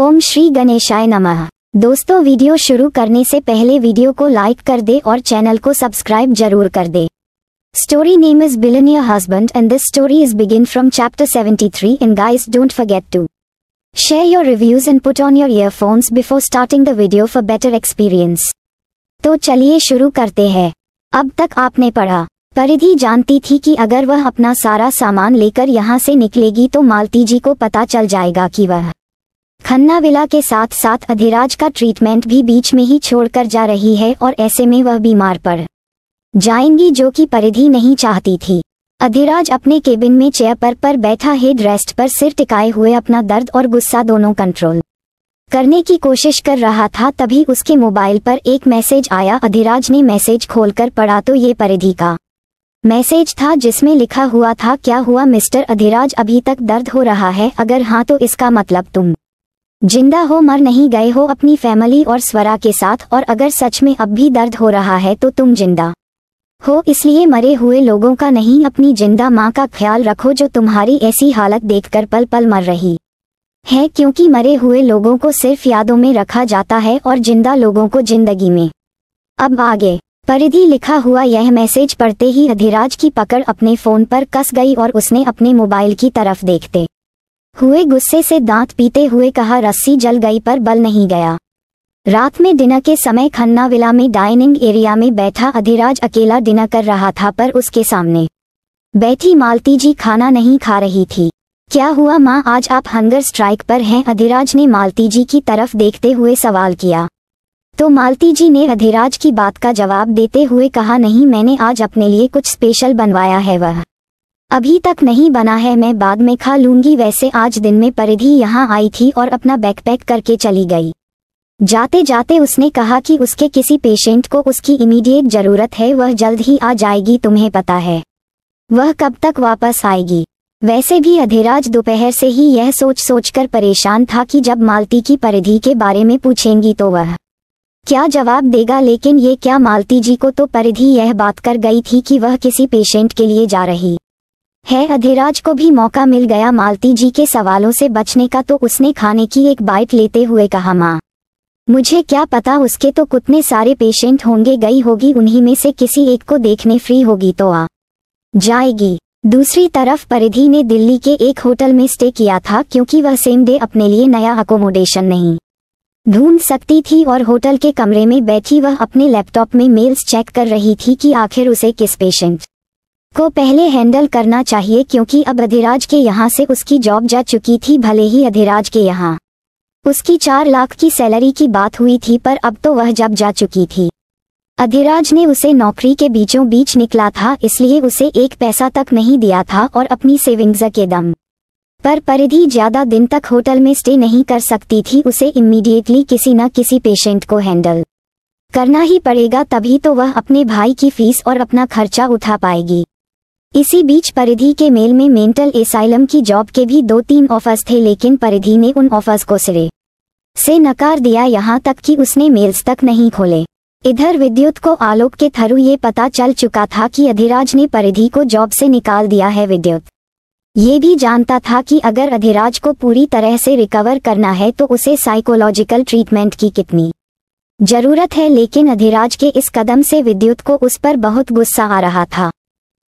ओम श्री गणेशाय नमः दोस्तों वीडियो शुरू करने से पहले वीडियो को लाइक कर दे और चैनल को सब्सक्राइब जरूर कर दे story name is villain your husband and this story is begin from chapter seventy three in guys don't forget to share your reviews and put on your earphones before starting the video for better experience तो चलिए शुरू करते हैं अब तक आपने पढ़ा परिधि जानती थी कि अगर वह अपना सारा सामान लेकर यहाँ से निकलेगी तो मालती जी को पता चल जाएगा कि वह खन्ना विला के साथ साथ अधिराज का ट्रीटमेंट भी बीच में ही छोड़कर जा रही है और ऐसे में वह बीमार पड़ जाएंगी जो कि परिधि नहीं चाहती थी अधिराज अपने केबिन में चेयर पर पर बैठा हेड रेस्ट पर सिर टिकाए हुए अपना दर्द और गुस्सा दोनों कंट्रोल करने की कोशिश कर रहा था तभी उसके मोबाइल पर एक मैसेज आया अधिराज ने मैसेज खोलकर पढ़ा तो ये परिधि का मैसेज था जिसमें लिखा हुआ था क्या हुआ मिस्टर अधिराज अभी तक दर्द हो रहा है अगर हाँ तो इसका मतलब तुम जिंदा हो मर नहीं गए हो अपनी फैमिली और स्वरा के साथ और अगर सच में अब भी दर्द हो रहा है तो तुम जिंदा हो इसलिए मरे हुए लोगों का नहीं अपनी जिंदा माँ का ख्याल रखो जो तुम्हारी ऐसी हालत देखकर पल पल मर रही है क्योंकि मरे हुए लोगों को सिर्फ यादों में रखा जाता है और जिंदा लोगों को जिंदगी में अब आगे परिधि लिखा हुआ यह मैसेज पढ़ते ही अधिराज की पकड़ अपने फोन पर कस गई और उसने अपने मोबाइल की तरफ देखते हुए गुस्से से दांत पीते हुए कहा रस्सी जल गई पर बल नहीं गया रात में डिनर के समय खन्ना विला में डाइनिंग एरिया में बैठा अधिराज अकेला डिनर कर रहा था पर उसके सामने बैठी मालती जी खाना नहीं खा रही थी क्या हुआ माँ आज आप हंगर स्ट्राइक पर हैं अधिराज ने मालती जी की तरफ देखते हुए सवाल किया तो मालती जी ने अधिराज की बात का जवाब देते हुए कहा नहीं मैंने आज अपने लिए कुछ स्पेशल बनवाया है वह अभी तक नहीं बना है मैं बाद में खा लूंगी वैसे आज दिन में परिधि यहाँ आई थी और अपना बैकपैक करके चली गई जाते जाते उसने कहा कि उसके किसी पेशेंट को उसकी इमीडिएट जरूरत है वह जल्द ही आ जाएगी तुम्हें पता है वह कब तक वापस आएगी वैसे भी अधेराज दोपहर से ही यह सोच सोचकर परेशान था कि जब मालती की परिधि के बारे में पूछेंगी तो वह क्या जवाब देगा लेकिन ये क्या मालती जी को तो परिधि यह बात कर गई थी कि वह किसी पेशेंट के लिए जा रही है अधिराज को भी मौका मिल गया मालती जी के सवालों से बचने का तो उसने खाने की एक बाइट लेते हुए कहा माँ मुझे क्या पता उसके तो कितने सारे पेशेंट होंगे गई होगी उन्हीं में से किसी एक को देखने फ्री होगी तो आ जाएगी दूसरी तरफ परिधि ने दिल्ली के एक होटल में स्टे किया था क्योंकि वह सेम डे अपने लिए नया अकोमोडेशन नहीं ढूंढ सकती थी और होटल के कमरे में बैठी वह अपने लैपटॉप में मेल्स चेक कर रही थी कि आखिर उसे किस पेशेंट को पहले हैंडल करना चाहिए क्योंकि अब अधिराज के यहाँ से उसकी जॉब जा चुकी थी भले ही अधिराज के यहाँ उसकी चार लाख की सैलरी की बात हुई थी पर अब तो वह जब जा चुकी थी अधिराज ने उसे नौकरी के बीचों बीच निकला था इसलिए उसे एक पैसा तक नहीं दिया था और अपनी सेविंग्स के दम पर परिधि ज्यादा दिन तक होटल में स्टे नहीं कर सकती थी उसे इमीडिएटली किसी न किसी पेशेंट को हैंडल करना ही पड़ेगा तभी तो वह अपने भाई की फीस और अपना खर्चा उठा पाएगी इसी बीच परिधि के मेल में मेंटल एसाइलम की जॉब के भी दो तीन ऑफर्स थे लेकिन परिधि ने उन ऑफर्स को सिरे से नकार दिया यहाँ तक कि उसने मेल्स तक नहीं खोले इधर विद्युत को आलोक के थ्रू ये पता चल चुका था कि अधिराज ने परिधि को जॉब से निकाल दिया है विद्युत ये भी जानता था कि अगर अधिराज को पूरी तरह से रिकवर करना है तो उसे साइकोलॉजिकल ट्रीटमेंट की कितनी जरूरत है लेकिन अधिराज के इस कदम से विद्युत को उस पर बहुत गुस्सा आ रहा था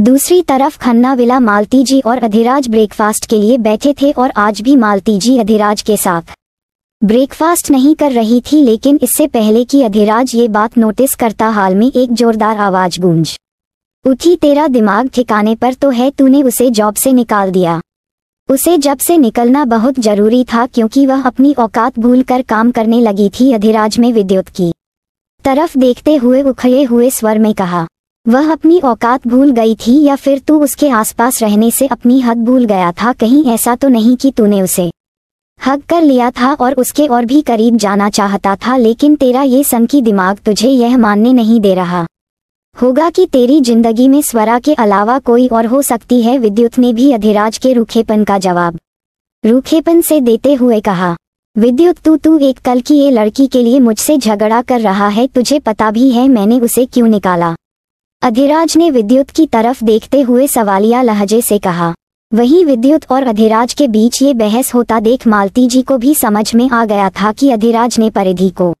दूसरी तरफ खन्ना विला मालती जी और अधिराज ब्रेकफास्ट के लिए बैठे थे और आज भी मालती जी अधिराज के साथ ब्रेकफास्ट नहीं कर रही थी लेकिन इससे पहले कि अधिराज ये बात नोटिस करता हाल में एक जोरदार आवाज गूंज उठी तेरा दिमाग ठिकाने पर तो है तूने उसे जॉब से निकाल दिया उसे जब से निकलना बहुत जरूरी था क्योंकि वह अपनी औकात भूल कर काम करने लगी थी अधिराज में विद्युत की तरफ देखते हुए उखड़े हुए स्वर में कहा वह अपनी औकात भूल गई थी या फिर तू उसके आसपास रहने से अपनी हद भूल गया था कहीं ऐसा तो नहीं कि तूने उसे हक कर लिया था और उसके और भी करीब जाना चाहता था लेकिन तेरा ये संकी दिमाग तुझे यह मानने नहीं दे रहा होगा कि तेरी जिंदगी में स्वरा के अलावा कोई और हो सकती है विद्युत ने भी अधिराज के रूखेपन का जवाब रूखेपन से देते हुए कहा विद्युत तू तू एक कल की ये लड़की के लिए मुझसे झगड़ा कर रहा है तुझे पता भी है मैंने उसे क्यों निकाला अधिराज ने विद्युत की तरफ देखते हुए सवालिया लहजे से कहा वहीं विद्युत और अधिराज के बीच ये बहस होता देख मालती जी को भी समझ में आ गया था कि अधिराज ने परिधि को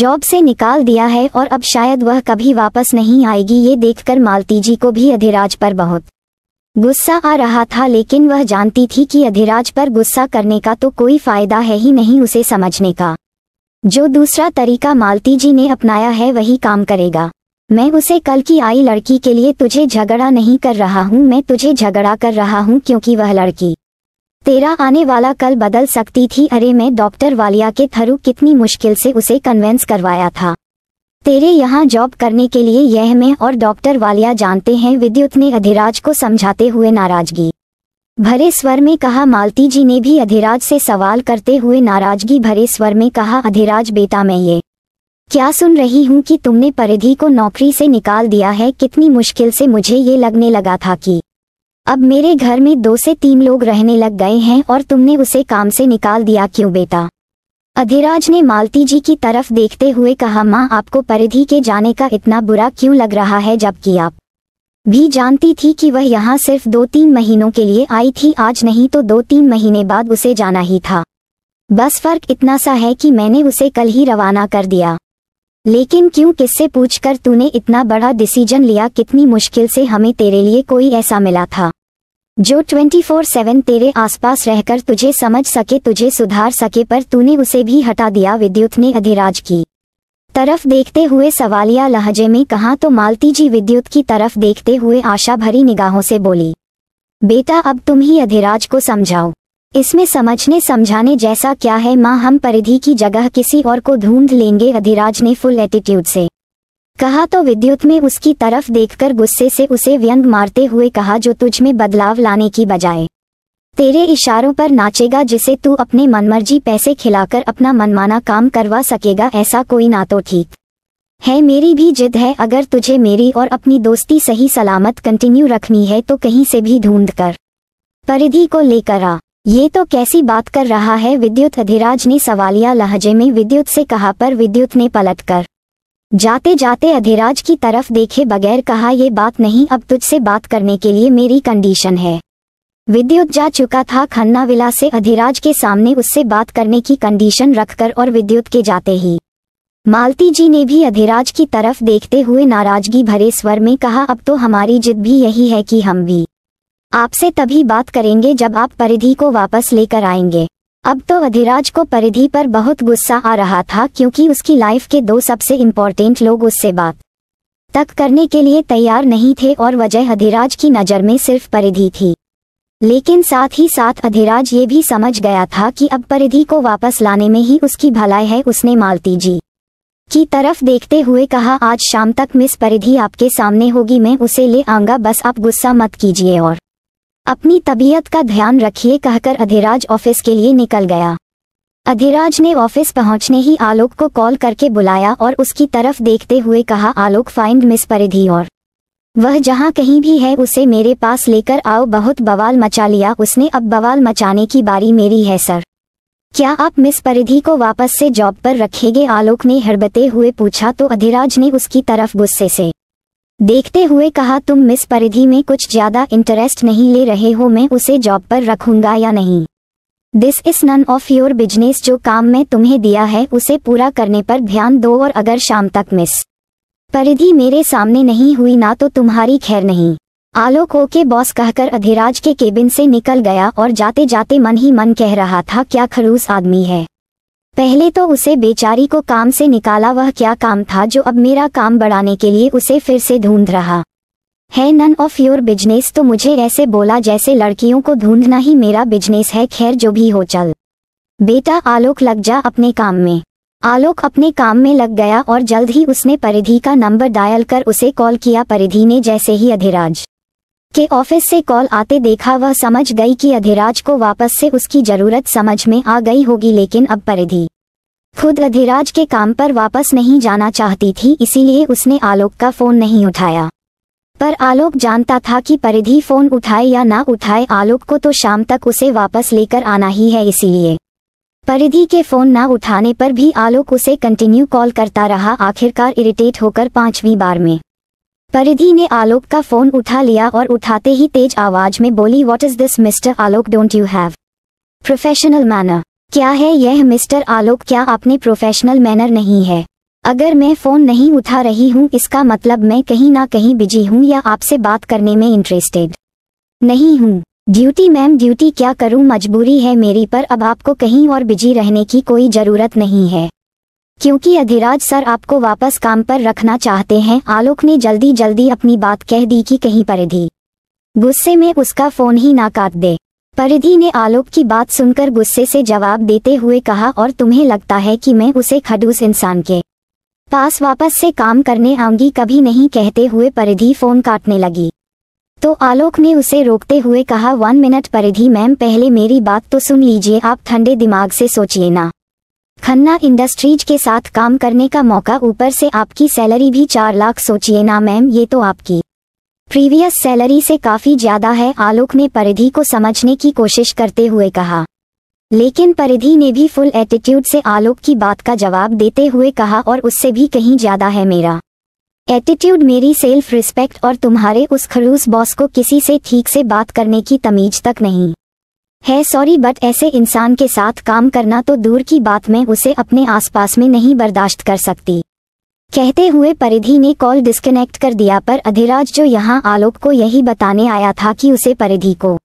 जॉब से निकाल दिया है और अब शायद वह कभी वापस नहीं आएगी ये देखकर मालती जी को भी अधिराज पर बहुत गुस्सा आ रहा था लेकिन वह जानती थी कि अधिराज पर गुस्सा करने का तो कोई फायदा है ही नहीं उसे समझने का जो दूसरा तरीका मालती जी ने अपनाया है वही काम करेगा मैं उसे कल की आई लड़की के लिए तुझे झगड़ा नहीं कर रहा हूँ मैं तुझे झगड़ा कर रहा हूँ क्योंकि वह लड़की तेरा आने वाला कल बदल सकती थी अरे मैं डॉक्टर वालिया के थ्रू कितनी मुश्किल से उसे कन्वेंस करवाया था तेरे यहाँ जॉब करने के लिए यह मैं और डॉक्टर वालिया जानते हैं विद्युत ने अधिराज को समझाते हुए नाराजगी भरे स्वर में कहा मालती जी ने भी अधिराज से सवाल करते हुए नाराजगी भरे स्वर में कहा अधिराज बेटा मैं ये क्या सुन रही हूँ कि तुमने परिधि को नौकरी से निकाल दिया है कितनी मुश्किल से मुझे ये लगने लगा था कि अब मेरे घर में दो से तीन लोग रहने लग गए हैं और तुमने उसे काम से निकाल दिया क्यों बेटा अधिराज ने मालती जी की तरफ देखते हुए कहा माँ आपको परिधि के जाने का इतना बुरा क्यों लग रहा है जबकि आप भी जानती थी कि वह यहाँ सिर्फ दो तीन महीनों के लिए आई थी आज नहीं तो दो तीन महीने बाद उसे जाना ही था बस फर्क इतना सा है कि मैंने उसे कल ही रवाना कर दिया लेकिन क्यों किससे पूछकर तूने इतना बड़ा डिसीजन लिया कितनी मुश्किल से हमें तेरे लिए कोई ऐसा मिला था जो 24/7 तेरे आसपास रहकर तुझे समझ सके तुझे सुधार सके पर तूने उसे भी हटा दिया विद्युत ने अधिराज की तरफ देखते हुए सवालिया लहजे में कहा तो मालती जी विद्युत की तरफ देखते हुए आशा भरी निगाहों से बोली बेटा अब तुम ही अधिराज को समझाओ इसमें समझने समझाने जैसा क्या है माँ हम परिधि की जगह किसी और को ढूंढ लेंगे अधिराज ने फुल एटीट्यूड से कहा तो विद्युत में उसकी तरफ देखकर गुस्से से उसे व्यंग मारते हुए कहा जो तुझ में बदलाव लाने की बजाय तेरे इशारों पर नाचेगा जिसे तू अपने मनमर्जी पैसे खिलाकर अपना मनमाना काम करवा सकेगा ऐसा कोई ना तो ठीक है मेरी भी जिद है अगर तुझे मेरी और अपनी दोस्ती सही सलामत कंटिन्यू रखनी है तो कहीं से भी ढूंढ कर परिधि को लेकर आ ये तो कैसी बात कर रहा है विद्युत अधिराज ने सवालिया लहजे में विद्युत से कहा पर विद्युत ने पलट कर जाते जाते अधिराज की तरफ देखे बगैर कहा ये बात नहीं अब तुझसे बात करने के लिए मेरी कंडीशन है विद्युत जा चुका था खन्ना विला से अधिराज के सामने उससे बात करने की कंडीशन रखकर और विद्युत के जाते ही मालती जी ने भी अधिराज की तरफ देखते हुए नाराजगी भरे स्वर में कहा अब तो हमारी जिद भी यही है कि हम भी आपसे तभी बात करेंगे जब आप परिधि को वापस लेकर आएंगे अब तो अधिराज को परिधि पर बहुत गुस्सा आ रहा था क्योंकि उसकी लाइफ के दो सबसे इम्पोर्टेंट लोग उससे बात तक करने के लिए तैयार नहीं थे और वजह अधिराज की नज़र में सिर्फ परिधि थी लेकिन साथ ही साथ अधिराज ये भी समझ गया था कि अब परिधि को वापस लाने में ही उसकी भलाई है उसने मालती जी की तरफ देखते हुए कहा आज शाम तक मिस परिधि आपके सामने होगी मैं उसे ले आऊंगा बस आप गुस्सा मत कीजिए और अपनी तबीयत का ध्यान रखिए कहकर अधिराज ऑफिस के लिए निकल गया अधिराज ने ऑफिस पहुंचने ही आलोक को कॉल करके बुलाया और उसकी तरफ देखते हुए कहा आलोक फाइंड मिस परिधि और वह जहां कहीं भी है उसे मेरे पास लेकर आओ बहुत बवाल मचा लिया उसने अब बवाल मचाने की बारी मेरी है सर क्या आप मिस परिधि को वापस से जॉब पर रखेंगे आलोक ने हड़बते हुए पूछा तो अधिराज ने उसकी तरफ गुस्से से देखते हुए कहा तुम मिस परिधि में कुछ ज्यादा इंटरेस्ट नहीं ले रहे हो मैं उसे जॉब पर रखूंगा या नहीं this is none of your business जो काम मैं तुम्हें दिया है उसे पूरा करने पर ध्यान दो और अगर शाम तक मिस परिधि मेरे सामने नहीं हुई ना तो तुम्हारी खैर नहीं आलोक ओके बॉस कहकर अधिराज के केबिन से निकल गया और जाते जाते मन ही मन कह रहा था क्या खड़ूस आदमी है पहले तो उसे बेचारी को काम से निकाला वह क्या काम था जो अब मेरा काम बढ़ाने के लिए उसे फिर से ढूंढ रहा है नन ऑफ योर बिजनेस तो मुझे ऐसे बोला जैसे लड़कियों को ढूंढना ही मेरा बिजनेस है खैर जो भी हो चल बेटा आलोक लग जा अपने काम में आलोक अपने काम में लग गया और जल्द ही उसने परिधि का नंबर डायल कर उसे कॉल किया परिधि ने जैसे ही अधिराज के ऑफिस से कॉल आते देखा वह समझ गई कि अधिराज को वापस से उसकी जरूरत समझ में आ गई होगी लेकिन अब परिधि खुद अधिराज के काम पर वापस नहीं जाना चाहती थी इसीलिए उसने आलोक का फोन नहीं उठाया पर आलोक जानता था कि परिधि फोन उठाए या ना उठाए आलोक को तो शाम तक उसे वापस लेकर आना ही है इसीलिए परिधि के फोन ना उठाने पर भी आलोक उसे कंटिन्यू कॉल करता रहा आखिरकार इरिटेट होकर पांचवी बार में परिधि ने आलोक का फोन उठा लिया और उठाते ही तेज आवाज में बोली what is this mister Alok don't you have professional manner क्या है यह मिस्टर आलोक क्या आपने प्रोफेशनल मैनर नहीं है अगर मैं फ़ोन नहीं उठा रही हूँ इसका मतलब मैं कहीं ना कहीं बिजी हूँ या आपसे बात करने में इंटरेस्टेड नहीं हूँ ड्यूटी मैम ड्यूटी क्या करूँ मजबूरी है मेरी पर अब आपको कहीं और बिजी रहने की कोई ज़रूरत नहीं है क्योंकि अधिराज सर आपको वापस काम पर रखना चाहते हैं आलोक ने जल्दी जल्दी अपनी बात कह दी कि कहीं परिधि गुस्से में उसका फोन ही ना काट दे परिधि ने आलोक की बात सुनकर गुस्से से जवाब देते हुए कहा और तुम्हें लगता है कि मैं उसे खडूस इंसान के पास वापस से काम करने आऊंगी कभी नहीं कहते हुए परिधि फोन काटने लगी तो आलोक ने उसे रोकते हुए कहा वन मिनट परिधि मैम पहले मेरी बात तो सुन लीजिए आप ठंडे दिमाग से सोचिए ना खन्ना इंडस्ट्रीज के साथ काम करने का मौका ऊपर से आपकी सैलरी भी चार लाख सोचिए ना मैम ये तो आपकी प्रीवियस सैलरी से काफ़ी ज़्यादा है आलोक ने परिधि को समझने की कोशिश करते हुए कहा लेकिन परिधि ने भी फुल एटीट्यूड से आलोक की बात का जवाब देते हुए कहा और उससे भी कहीं ज़्यादा है मेरा एटीट्यूड मेरी सेल्फ रिस्पेक्ट और तुम्हारे उस खलूस बॉस को किसी से ठीक से बात करने की तमीज तक नहीं है सॉरी बट ऐसे इंसान के साथ काम करना तो दूर की बात मैं उसे अपने आसपास में नहीं बर्दाश्त कर सकती कहते हुए परिधि ने कॉल डिस्कनेक्ट कर दिया पर अधिराज जो यहाँ आलोक को यही बताने आया था कि उसे परिधि को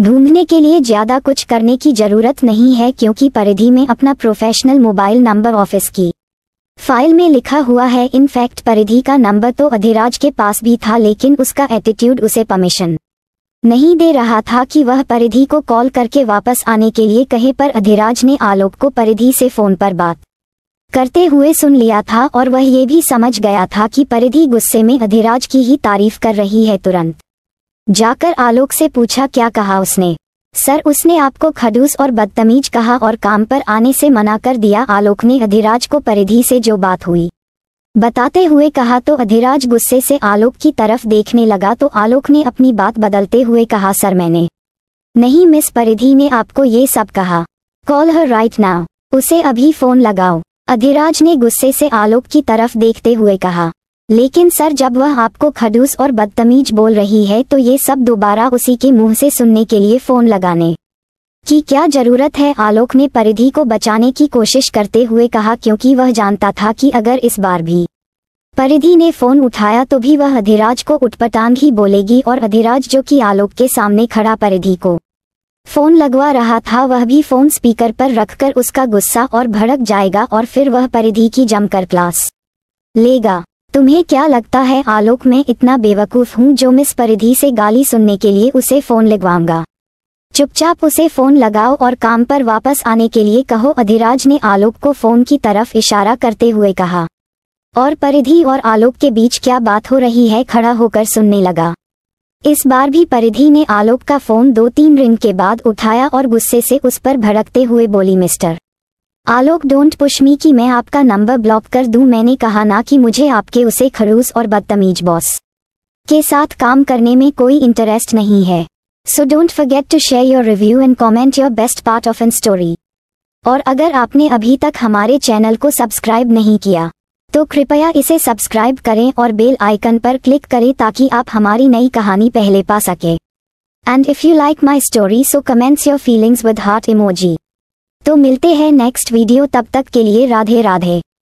ढूंढने के लिए ज़्यादा कुछ करने की ज़रूरत नहीं है क्योंकि परिधि में अपना प्रोफेशनल मोबाइल नंबर ऑफिस की फाइल में लिखा हुआ है इनफैक्ट परिधि का नंबर तो अधिराज के पास भी था लेकिन उसका एटीट्यूड उसे परमिशन नहीं दे रहा था कि वह परिधि को कॉल करके वापस आने के लिए कहे पर अधिराज ने आलोक को परिधि से फोन पर बात करते हुए सुन लिया था और वह ये भी समझ गया था कि परिधि गुस्से में अधिराज की ही तारीफ कर रही है तुरंत जाकर आलोक से पूछा क्या कहा उसने सर उसने आपको खडूस और बदतमीज कहा और काम पर आने से मना कर दिया आलोक ने अधिराज को परिधि से जो बात हुई बताते हुए कहा तो अधिराज गुस्से से आलोक की तरफ देखने लगा तो आलोक ने अपनी बात बदलते हुए कहा सर मैंने नहीं मिस परिधि ने आपको ये सब कहा कॉल हर राइट नाउ उसे अभी फोन लगाओ अधिराज ने गुस्से से आलोक की तरफ देखते हुए कहा लेकिन सर जब वह आपको खडूस और बदतमीज बोल रही है तो ये सब दोबारा उसी के मुंह से सुनने के लिए फोन लगाने कि क्या जरूरत है आलोक ने परिधि को बचाने की कोशिश करते हुए कहा क्योंकि वह जानता था कि अगर इस बार भी परिधि ने फोन उठाया तो भी वह अधिराज को उठपटांग ही बोलेगी और अधिराज जो कि आलोक के सामने खड़ा परिधि को फोन लगवा रहा था वह भी फोन स्पीकर पर रखकर उसका गुस्सा और भड़क जाएगा और फिर वह परिधि की जमकर क्लास लेगा तुम्हें क्या लगता है आलोक मैं इतना बेवकूफ हूँ जो मिस परिधि से गाली सुनने के लिए उसे फोन लगवाऊंगा चुपचाप उसे फोन लगाओ और काम पर वापस आने के लिए कहो अधिराज ने आलोक को फोन की तरफ इशारा करते हुए कहा और परिधि और आलोक के बीच क्या बात हो रही है खड़ा होकर सुनने लगा इस बार भी परिधि ने आलोक का फोन दो तीन रिंग के बाद उठाया और गुस्से से उस पर भड़कते हुए बोली मिस्टर आलोक डोंट पुशमी कि मैं आपका नंबर ब्लॉक कर दूं मैंने कहा ना कि मुझे आपके उसे खड़ूस और बदतमीज बॉस के साथ काम करने में कोई इंटरेस्ट नहीं है so don't forget to share your review and comment your best part of an story और अगर आपने अभी तक हमारे चैनल को सब्सक्राइब नहीं किया तो कृपया इसे सब्सक्राइब करें और बेल आइकन पर क्लिक करें ताकि आप हमारी नई कहानी पहले पा सकें and if you like my story so comments your feelings with heart emoji तो मिलते हैं नेक्स्ट वीडियो तब तक के लिए राधे राधे